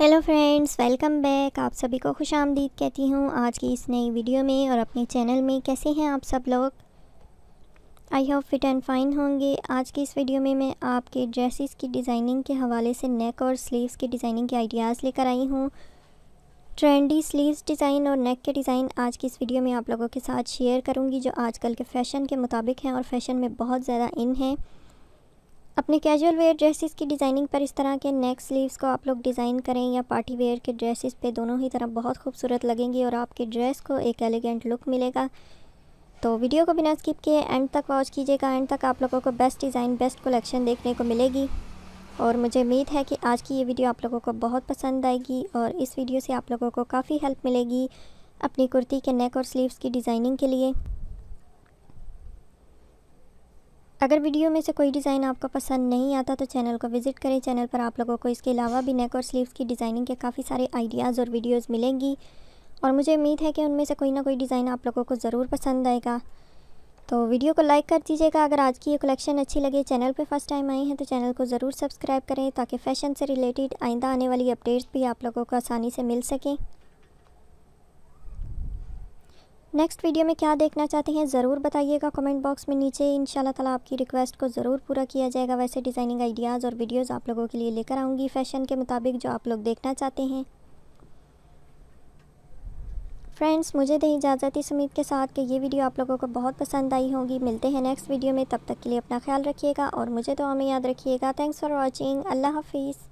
hello friends welcome back आप सभी को खुश आमदीद कहती हूँ आज की इस नई वीडियो में और अपने चैनल में कैसे हैं आप सब लोग I hope fit and fine होंगे आज की इस वीडियो में मैं आपके ड्रेसेस की डिज़ाइनिंग के हवाले से नेक और स्लीव्स की डिज़ाइनिंग के आइडियाज़ लेकर आई हूँ ट्रेंडी स्लीव्स डिज़ाइन और नेक के डिज़ाइन आज की इस वीडियो में आप लोगों के साथ शेयर करूँगी जो आजकल के फ़ैशन के मुताबिक हैं और फैशन में बहुत ज़्यादा इन हैं अपने कैजुअल वेयर ड्रेसेस की डिज़ाइनिंग पर इस तरह के नेक स्लीव्स को आप लोग डिज़ाइन करें या पार्टी वेयर के ड्रेसेस पे दोनों ही तरह बहुत खूबसूरत लगेंगी और आपके ड्रेस को एक एलिगेंट लुक मिलेगा तो वीडियो को बिना स्किप किए एंड तक वॉच कीजिएगा एंड तक आप लोगों को बेस्ट डिज़ाइन बेस्ट कलेक्शन देखने को मिलेगी और मुझे उम्मीद है कि आज की ये वीडियो आप लोगों को बहुत पसंद आएगी और इस वीडियो से आप लोगों को काफ़ी हेल्प मिलेगी अपनी कुर्ती के नेक और स्लीव्स की डिज़ाइनिंग के लिए अगर वीडियो में से कोई डिज़ाइन आपको पसंद नहीं आता तो चैनल को विजिट करें चैनल पर आप लोगों को इसके अलावा भी नेक और स्लीव्स की डिज़ाइनिंग के काफ़ी सारे आइडियाज़ और वीडियोज़ मिलेंगी और मुझे उम्मीद है कि उनमें से कोई ना कोई डिज़ाइन आप लोगों को ज़रूर पसंद आएगा तो वीडियो को लाइक कर दीजिएगा अगर आज की ये कलेक्शन अच्छी लगे चैनल पे फर्स्ट टाइम आए हैं तो चैनल को ज़रूर सब्सक्राइब करें ताकि फ़ैशन से रिलेटेड आइंदा आने वाली अपडेट्स भी आप लोगों को आसानी से मिल सकें नेक्स्ट वीडियो में क्या देखना चाहते हैं ज़रूर बताइएगा कमेंट बॉक्स में नीचे इन ताला आपकी रिक्वेस्ट को ज़रूर पूरा किया जाएगा वैसे डिज़ाइनिंग आइडियाज़ और वीडियोज़ आप लोगों के लिए लेकर आऊँगी फैशन के मुताबिक जो आप लोग देखना चाहते हैं फ्रेंड्स मुझे दें इजाज़त इस उम्मीद के साथ कि ये वीडियो आप लोगों को बहुत पसंद आई होगी मिलते हैं नेक्स्ट वीडियो में तब तक के लिए अपना ख्याल रखिएगा और मुझे तो हमें याद रखिएगा थैंक्स फॉर वॉचिंग अल्लाह हाफिज़